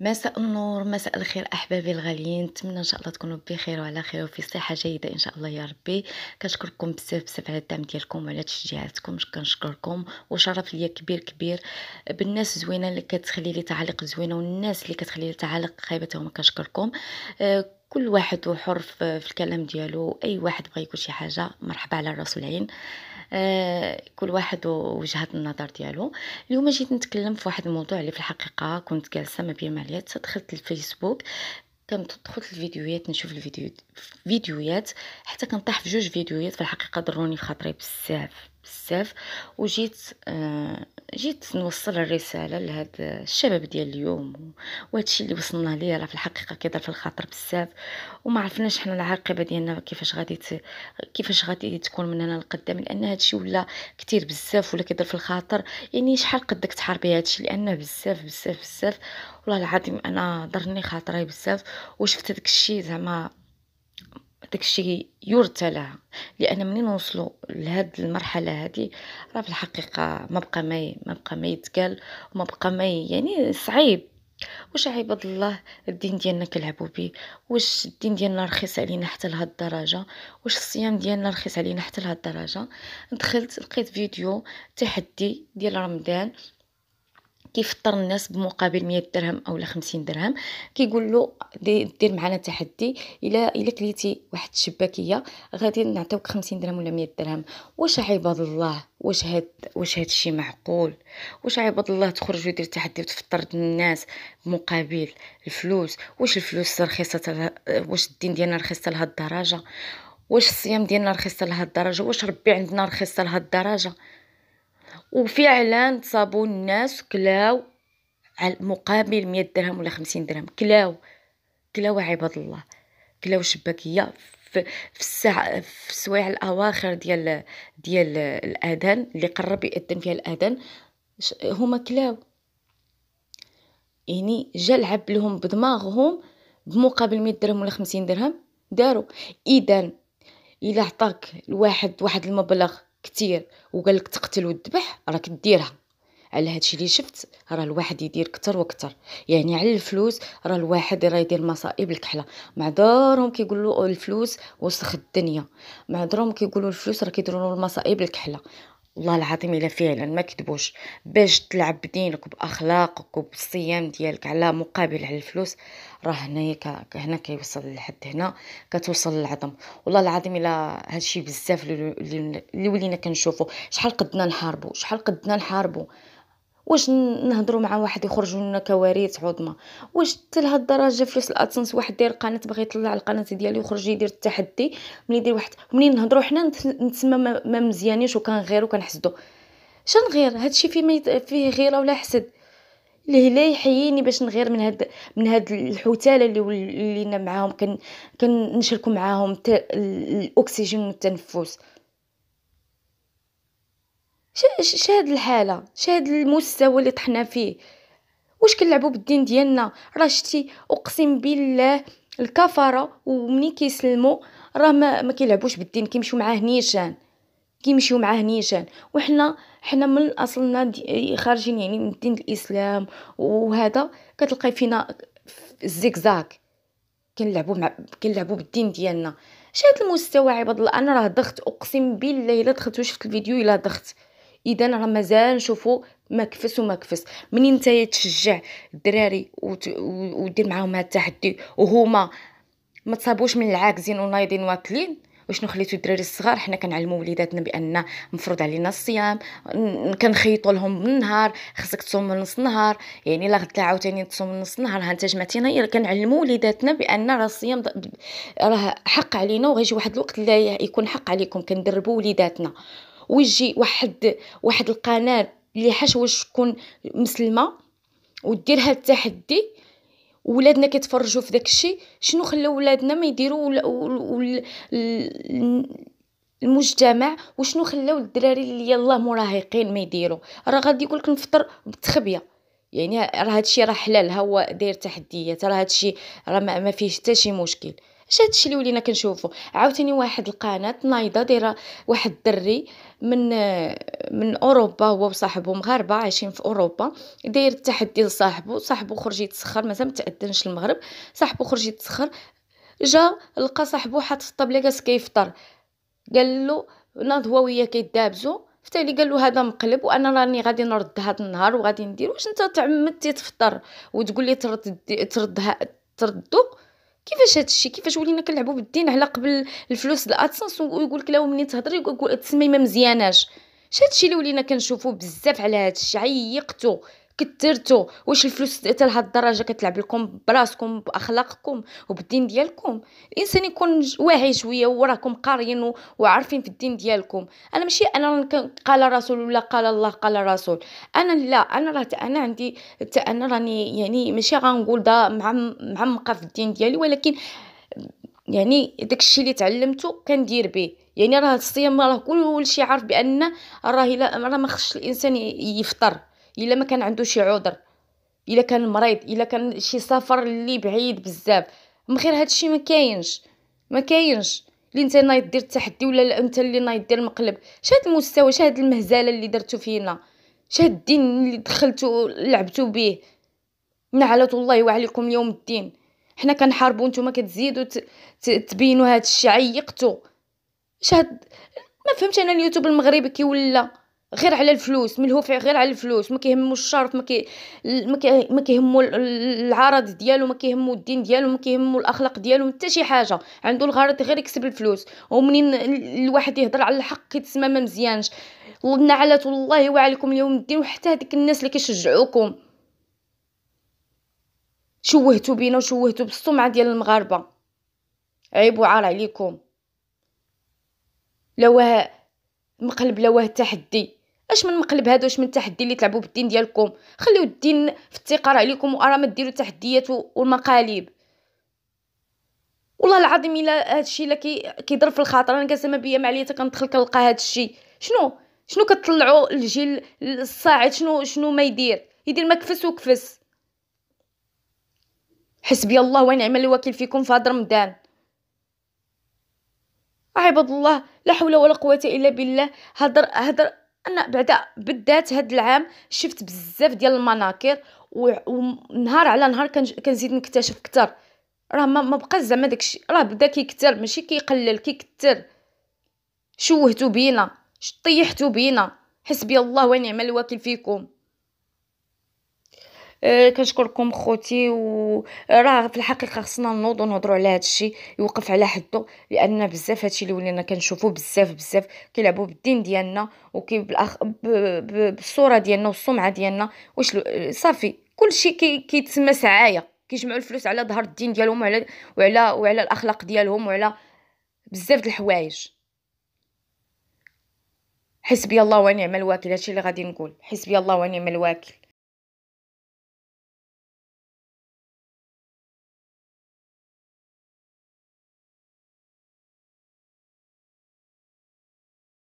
مساء النور مساء الخير احبابي الغاليين نتمنى ان شاء الله تكونوا بخير وعلى خير وفي صحه جيده ان شاء الله يا ربي كنشكركم بزاف بزاف على الدعم ديالكم وعلى تشجيعاتكم كنشكركم وشرف ليا كبير كبير بالناس زوينه اللي كتخلي لي تعاليق زوينه والناس اللي كتخلي لي تعاليق خايبه هما كنشكركم آه، كل واحد وحر في الكلام ديالو اي واحد بغى يقول شي حاجه مرحبا على راس العين آه، كل واحد وجهة النظر ديالو اليوم جيت نتكلم في واحد الموضوع اللي في الحقيقه كنت جالسه ما بين ماليات دخلت الفيسبوك كندخل الفيديوهات نشوف الفيديو حتى كنطيح في جوج فيديوهات في الحقيقه ضروني في خاطري بزاف بزاف وجيت آه، جيت نوصل الرساله لهاد الشباب ديال اليوم وهادشي اللي وصلنا ليه راه في الحقيقه كيضر في الخاطر بزاف وما عرفناش حنا العاقبه ديالنا كيفاش غادي ت... كيفاش غادي تكون مننا لقدام لان هادشي ولا كتير بزاف ولا كيضر في الخاطر يعني شحال قدك تحاربي هادشي لانه بزاف بزاف بزاف والله العظيم انا ضرني خاطري بزاف وشفت هذاك الشيء زعما داكشي يرثى لها لان منين نوصلوا لهاد المرحله هذه راه في الحقيقه ما بقى ما ما بقى ما يتقال وما بقى ما يعني صعيب واش عباد الله الدين ديالنا كنلعبوا به واش الدين ديالنا رخيص علينا حتى لهاد الدرجه واش الصيام ديالنا رخيص علينا حتى لهاد الدرجه دخلت لقيت فيديو تحدي ديال رمضان كيفطر الناس بمقابل 100 درهم اولا 50 درهم كيقول له دير معنا تحدي الا الا كليتي واحد الشباكيه غادي نعطيوك 50 درهم ولا 100 درهم واش عباد الله واش هاد واش هاد الشيء معقول واش عباد الله تخرج ودير تحدي وتفطر الناس بمقابل الفلوس واش الفلوس رخيصه تل... واش الدين ديالنا رخيصه لهاد الدرجه واش الصيام ديالنا رخيصه لهاد الدرجه واش ربي عندنا رخيصه لهاد الدرجه وفعلا صابوا الناس كلاو على مقابل مية درهم ولا خمسين درهم كلاو كلاو عباد الله كلاو شباكية في الساعة في السوايع الأواخر ديال ديال الأذان اللي قرب يأذن فيها الأذان هما كلاو يعني جا لعب لهم بدماغهم بمقابل 100 درهم ولا 50 درهم داروا اذا الا عطاك الواحد واحد المبلغ كثير وقال لك تقتل وتذبح راك ديرها على هادشي اللي شفت راه الواحد يدير كتر وكتر يعني على الفلوس راه الواحد راه يدير مصائب الكحله مع دارهم كيقولوا الفلوس وسخ الدنيا مع دارهم كيقولوا الفلوس راه كيديروا المصائب الكحله والله العظيم الا فعلا ما كتبوش باش تلعب بدينك باخلاقك وبالصيام ديالك على مقابل على الفلوس راه هنايا ك... هنا كيوصل لحد هنا كتوصل للعظم والله العظيم الا هادشي بزاف اللي ولينا كنشوفو شحال قدنا نحاربو شحال قدنا نحاربو واش نهضروا مع واحد يخرج لنا كوارث عظمى واش حتى الدرجه فلوس الادسنس واحد داير قناه بغى يطلع القناه ديالي يخرج يدير التحدي ملي يدير واحد ملي نهضروا حنا نتسمى ما مزيانينش غير وكنحسدوا شنغير هادشي فيه ميت... فيه غيره ولا حسد لا يحييني باش نغير من هاد من هاد الحوتاله اللي ولينا معاهم كن كنشاركوا معاهم الت... الاكسجين والتنفس شهاد الحاله شهاد المستوى اللي طحنا فيه واش كنلعبوا بالدين ديالنا راه شتي اقسم بالله الكفره ومنين كيسلموا راه ما, ما كيلعبوش بالدين كيمشيو معاه نيشان كيمشيو معاه نيشان وحنا حنا من اصلنا خارجين يعني من دين الاسلام وهذا كتلقاي فينا الزيكزاك كنلعبوا مع كنلعبوا بالدين ديالنا شاد المستوى عباد الله انا راه ضغط اقسم بالله الا دخلت وشفت الفيديو الا ضغط اذا راه مازال نشوفوا مكفس ومكفس منين نتايا تشجع الدراري ودير معاهم هاد التحدي وهما ما تصابوش من العاكزين ونايضين واكلين وشنو خليتو الدراري الصغار حنا كنعلمو وليداتنا بان مفروض علينا الصيام كنخيطو لهم بالنهار خصك تصوم نص النهار يعني لا غدا عاوتاني تصوم نص النهار ها انت جمعتينا هي كنعلمو وليداتنا بان راه الصيام راه حق علينا وغيجي واحد الوقت لا يكون حق عليكم كندربو وليداتنا ويجي واحد واحد القناه اللي حشوش تكون مسلمه وديرها هاد التحدي ولادنا كيتفرجوا في داكشي شنو خلى ولادنا ما يديروا المجتمع وشنو خلاو الدراري اللي يلاه مراهقين ما يديروا راه غادي يقولك نفطر بالتخبيه يعني راه هادشي راه حلال هو داير تحديات راه هادشي راه ما فيه حتى شي مشكل اش هادشي اللي ولينا كنشوفو عاوتاني واحد القناه نايضه دايره واحد الدري من من اوروبا هو وصاحبو مغاربه عايشين في اوروبا داير التحدي لصاحبو صاحبو خرج يتسخر مازال متاذنش المغرب صاحبو خرج يتسخر جا لقى صاحبو حاط في الطابله جالس كيفطر قال له ناض هو وياه كيدابزو فتالي قال له هذا مقلب وانا راني غادي نرد هذا النهار وغادي ندير واش انت تعمدتي تفطر وتقول لي ترد تردها تردو كيفاش الشيء كيفاش ولينا كنلعبوا بالدين على قبل الفلوس الادسنس لك لا منين تهضري يقول تسمي ما مزياناش شي الشيء اللي ولينا كنشوفو بزاف على الشيء عيقتو كثرتوا واش الفلوس حتى لهاد الدرجه كتلعب لكم براسكم باخلاقكم وبالدين ديالكم الانسان يكون واعي شويه وراكم قاريين وعارفين في الدين ديالكم انا ماشي انا قال الرسول ولا قال الله قال الرسول انا لا انا راه انا عندي انا راني يعني ماشي غنقول دا معمقه في الدين ديالي ولكن يعني داكشي اللي تعلمته كندير به يعني راه الصيام راه كلشي عارف بان راه راه ما خصش الانسان يفطر الا ما كان عنده شي عذر الا كان مريض الا كان شي سفر اللي بعيد بزاف من غير هادشي ما كاينش ما كاينش اللي انت نايض دير التحدي ولا انت اللي نايض دير المقلب شاد المستوى شاد المهزله اللي درتو فينا شاد الدين اللي دخلتو لعبتو به نعلت الله وعليكم يوم الدين حنا كنحاربو نتوما كتزيدوا تبينوا هذا الشيء عيقتو شاد ما فهمتش انا اليوتيوب المغربي كي ولا غير على الفلوس ملهوف غير على الفلوس ما كيهمو الشرف ما كي ما كيهمو العرض ديالو ما كيهمو الدين ديالو ما كيهمو الاخلاق ديالو حتى شي حاجه عنده الغرض غير يكسب الفلوس ومنين الواحد يهضر على الحق كيتسمى ما مزيانش النعلة الله وعليكم اليوم الدين وحتى هذيك الناس اللي كيشجعوكم شوهتو بينا وشوهتو بالسمعه ديال المغاربه عيب وعار عليكم لواه مقلب لواه تحدي اش من مقلب هذا واش من تحدي اللي تلعبوا بالدين ديالكم خليو الدين في الثقه عليكم وارا ما ديروا تحديات والمقاليب والله العظيم الا هادشي الا كيضرب في الخاطر انا كاسمه بيا ما حتى كندخل كنلقى هادشي شنو شنو كتطلعوا الجيل الصاعد شنو شنو ما يدير يدير ما كفس وكفس حسبي الله ونعم الوكيل فيكم فهاد رمضان عباد الله لا حول ولا قوه الا بالله هضر هضر ان بعدا بدات هاد العام شفت بزاف ديال المناكير ونهار على نهار كنزيد نكتشف كتر راه ما بقى زعما داكشي راه بدا كيكثر ماشي كيقلل كيكثر شوهتو بينا طيحتو بينا حسبي الله ونعم الوكيل فيكم أه، كنشكركم خوتي وراه في الحقيقه خصنا نوضوا نهضروا على هذا الشيء يوقف على حده لان بزاف هادشي اللي ولينا كنشوفوه بزاف بزاف كيلعبوا بالدين ديالنا وكي بالأخ... ب... بالصوره ديالنا والسمعه ديالنا واش صافي كلشي كي... كيتسمى سعايه كيجمعوا الفلوس على ظهر الدين ديالهم وعلى وعلى وعلى الاخلاق ديالهم وعلى بزاف د الحوايج حسبي الله ونعم الوكيل هادشي اللي غادي نقول حسبي الله ونعم الوكيل